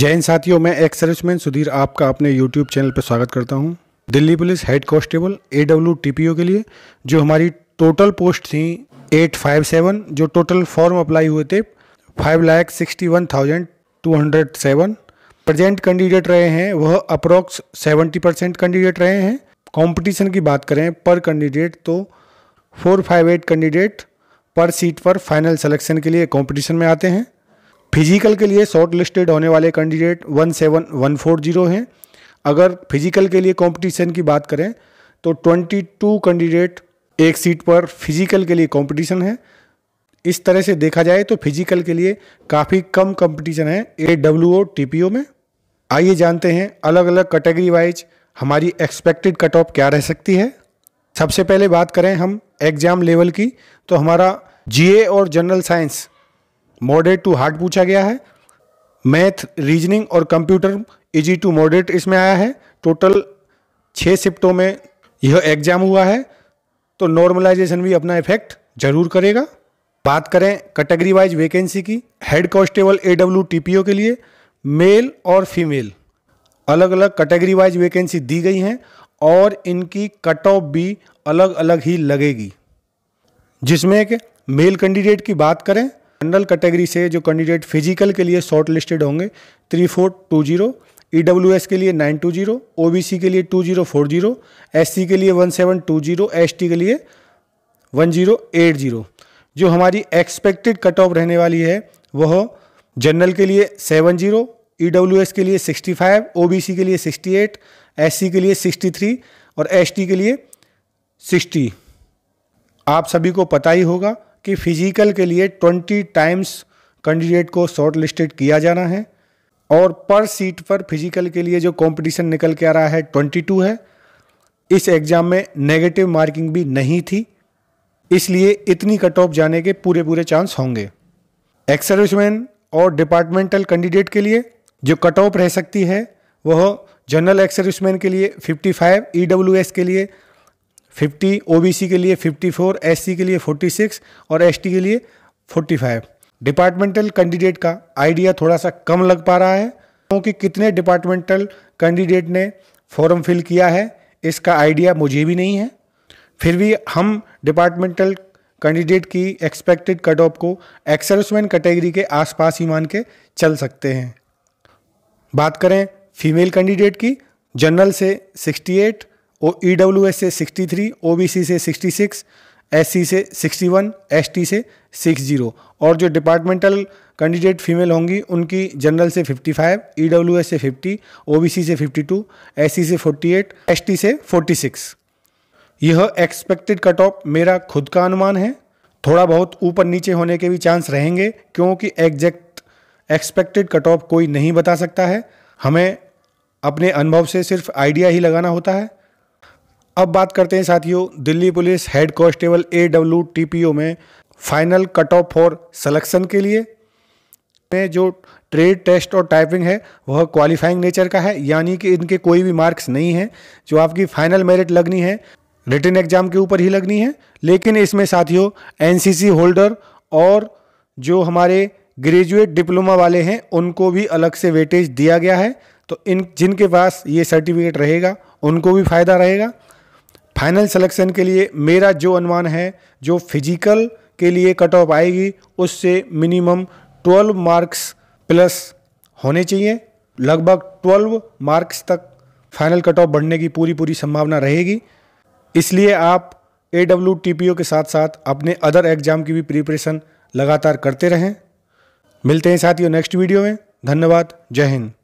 जैन साथियों मैं ex serviceman Sudhir आपका अपने यूट्यूब चैनल पर स्वागत करता हूं Delhi police head constable A W T P O के लिए जो हमारी टोटल पोस्ट थी 857 जो टोटल फॉर्म अप्लाई हुए थे five lakh sixty one thousand two hundred seven present candidate रहे हैं वह अप्रॉक्स सेवेंटी परसेंट कैंडिडेट रहे हैं कॉम्पिटिशन की बात करें तो पर कैंडिडेट तो फोर फाइव एट कैंडिडेट पर सीट पर फाइनल सिलेक्शन के लिए कॉम्पिटिशन में आते हैं फिजिकल के लिए शॉर्ट लिस्टेड होने वाले candidate one seven one four zero हैं अगर फिजिकल के लिए कंपटीशन की बात करें तो ट्वेंटी टू कैंडिडेट एक सीट पर फिजिकल के लिए कंपटीशन है इस तरह से देखा जाए तो फिजिकल के लिए काफ़ी कम कंपटीशन है A W O T P O में आइए जानते हैं अलग अलग कैटेगरी वाइज हमारी एक्सपेक्टेड कट ऑफ क्या रह सकती है सबसे पहले बात करें हम एग्ज़ाम लेवल की तो हमारा जीए और general science moderate to hard पूछा गया है मैथ रीजनिंग और कंप्यूटर इजी टू मॉडरेट इसमें आया है टोटल छः शिफ्टों में यह एग्जाम हुआ है तो नॉर्मलाइजेशन भी अपना इफेक्ट जरूर करेगा बात करें कैटेगरी वाइज वैकेंसी की head constable A W T P O के लिए मेल और फीमेल अलग अलग कैटेगरी वाइज वैकेंसी दी गई हैं और इनकी कट ऑफ भी अलग अलग ही लगेगी जिसमें एक मेल कैंडिडेट की बात करें जनरल कैटेगरी से जो कैंडिडेट फिजिकल के लिए शॉर्ट लिस्टेड होंगे three four two zero E W S के लिए nine two zero O B C के लिए two zero four zero S C के लिए one seven two zero S T के लिए वन जीरो एट जीरो जो हमारी एक्सपेक्टेड कट ऑफ रहने वाली है वह जनरल के लिए seven zero E W S के लिए sixty five O B C के लिए सिक्सटी एट एस सी के लिए सिक्सटी थ्री और एस टी के लिए सिक्सटी आप सभी को पता ही होगा कि फिजिकल के लिए 20 टाइम्स कैंडिडेट को शॉर्ट लिस्टेड किया जाना है और पर सीट पर फिजिकल के लिए जो कंपटीशन निकल के आ रहा है 22 है इस एग्ज़ाम में नेगेटिव मार्किंग भी नहीं थी इसलिए इतनी कट ऑफ जाने के पूरे पूरे चांस होंगे एक्सर्विसमैन और डिपार्टमेंटल कैंडिडेट के लिए जो कट ऑफ रह सकती है वह जनरल एक्सर्विसमैन के लिए 55 ईडब्ल्यूएस e के लिए 50 ओबीसी के लिए 54, एससी के लिए 46 और एसटी के लिए 45। डिपार्टमेंटल कैंडिडेट का आइडिया थोड़ा सा कम लग पा रहा है क्योंकि कितने डिपार्टमेंटल कैंडिडेट ने फॉर्म फिल किया है इसका आइडिया मुझे भी नहीं है फिर भी हम डिपार्टमेंटल कैंडिडेट की एक्सपेक्टेड कट ऑफ को एक्सेलसमैन कैटेगरी के आसपास ही मान के चल सकते हैं बात करें फीमेल कैंडिडेट की जनरल से 68, ओ ई डब्ल्यू एस से sixty three O B C से सिक्सटी सिक्स एस सी से सिक्सटी वन एस टी से सिक्स ज़ीरो और जो डिपार्टमेंटल कैंडिडेट फीमेल होंगी उनकी जनरल से fifty five E W S से फिफ्टी ओ बी सी से फिफ्टी टू एस सी से फोर्टी एट एस टी से फोर्टी सिक्स यह एक्सपेक्टेड कट ऑफ मेरा खुद का अनुमान है थोड़ा बहुत ऊपर नीचे होने के भी चांस रहेंगे क्योंकि एग्जैक्ट एक्सपेक्टेड कट ऑफ कोई नहीं बता सकता है हमें अपने अनुभव से सिर्फ आइडिया ही लगाना होता है अब बात करते हैं साथियों Delhi police head constable A W T P O में final cut off for selection के लिए में जो ट्रेड टेस्ट और टाइपिंग है वह क्वालिफाइंग नेचर का है यानी कि इनके कोई भी मार्क्स नहीं हैं जो आपकी फाइनल मेरिट लगनी है रिटर्न एग्जाम के ऊपर ही लगनी है लेकिन इसमें साथियों एनसीसी होल्डर और जो हमारे ग्रेजुएट डिप्लोमा वाले हैं उनको भी अलग से वेटेज दिया गया है तो इन जिनके पास ये सर्टिफिकेट रहेगा उनको भी फ़ायदा रहेगा फाइनल सिलेक्शन के लिए मेरा जो अनुमान है जो फिजिकल के लिए कट ऑफ आएगी उससे मिनिमम 12 मार्क्स प्लस होने चाहिए लगभग 12 मार्क्स तक फाइनल कट ऑफ बढ़ने की पूरी पूरी संभावना रहेगी इसलिए आप A W T P O के साथ साथ अपने अदर एग्जाम की भी प्रिपरेशन लगातार करते रहें मिलते हैं साथियों नेक्स्ट वीडियो में धन्यवाद जय हिंद